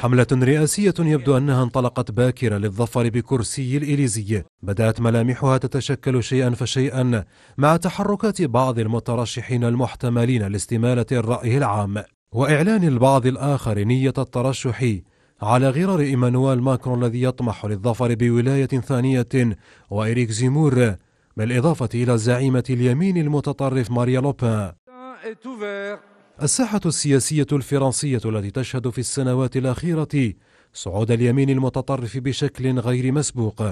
حملة رئاسية يبدو أنها انطلقت باكرة للظفر بكرسي الإليزي بدأت ملامحها تتشكل شيئا فشيئا مع تحركات بعض المترشحين المحتملين لاستمالة الرأي العام وإعلان البعض الآخر نية الترشح على غرار إيمانويل ماكرون الذي يطمح للظفر بولاية ثانية وإريك زيمور بالإضافة إلى زعيمة اليمين المتطرف ماريا لوبان الساحة السياسية الفرنسية التي تشهد في السنوات الأخيرة صعود اليمين المتطرف بشكل غير مسبوق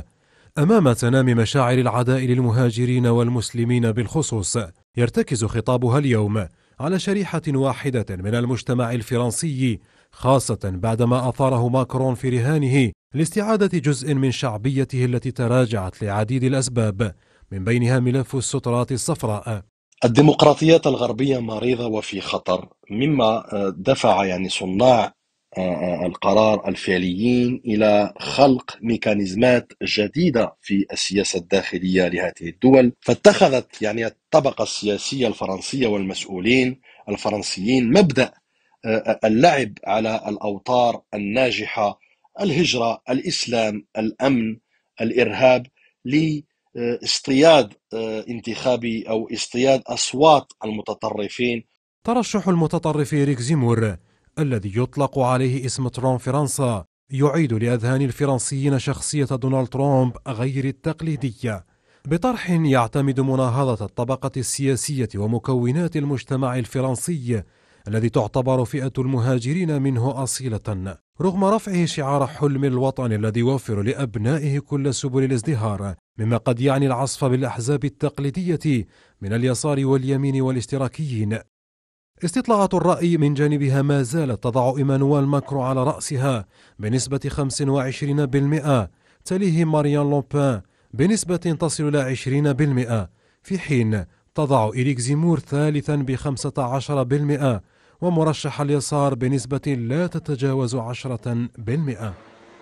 أمام تنامي مشاعر العداء للمهاجرين والمسلمين بالخصوص يرتكز خطابها اليوم على شريحة واحدة من المجتمع الفرنسي خاصة بعدما أثاره ماكرون في رهانه لاستعادة جزء من شعبيته التي تراجعت لعديد الأسباب من بينها ملف السترات الصفراء الديمقراطيات الغربية مريضة وفي خطر مما آه، دفع يعني صناع آه، آه، القرار الفعليين إلى خلق ميكانيزمات جديدة في السياسة الداخلية لهذه الدول فاتخذت يعني الطبقة السياسية الفرنسية والمسؤولين الفرنسيين مبدأ اللعب على الأوتار الناجحة الهجرة الإسلام الأمن الإرهاب لي آه، اصطياد آه، انتخابي أو اصطياد أصوات المتطرفين ترشح المتطرف ريك زيمور الذي يطلق عليه اسم ترامب فرنسا يعيد لأذهان الفرنسيين شخصية دونالد ترامب غير التقليدية بطرح يعتمد مناهضة الطبقة السياسية ومكونات المجتمع الفرنسي الذي تعتبر فئة المهاجرين منه أصيلة رغم رفعه شعار حلم الوطن الذي يوفر لأبنائه كل سبل الازدهار مما قد يعني العصف بالأحزاب التقليدية من اليسار واليمين والاشتراكيين استطلاعات الرأي من جانبها ما زالت تضع إيمانويل ماكرو على رأسها بنسبة 25% تليه ماريان لوبان بنسبة تصل إلى 20% في حين تضع إريك زيمور ثالثا ب 15% ومرشح اليسار بنسبة لا تتجاوز 10%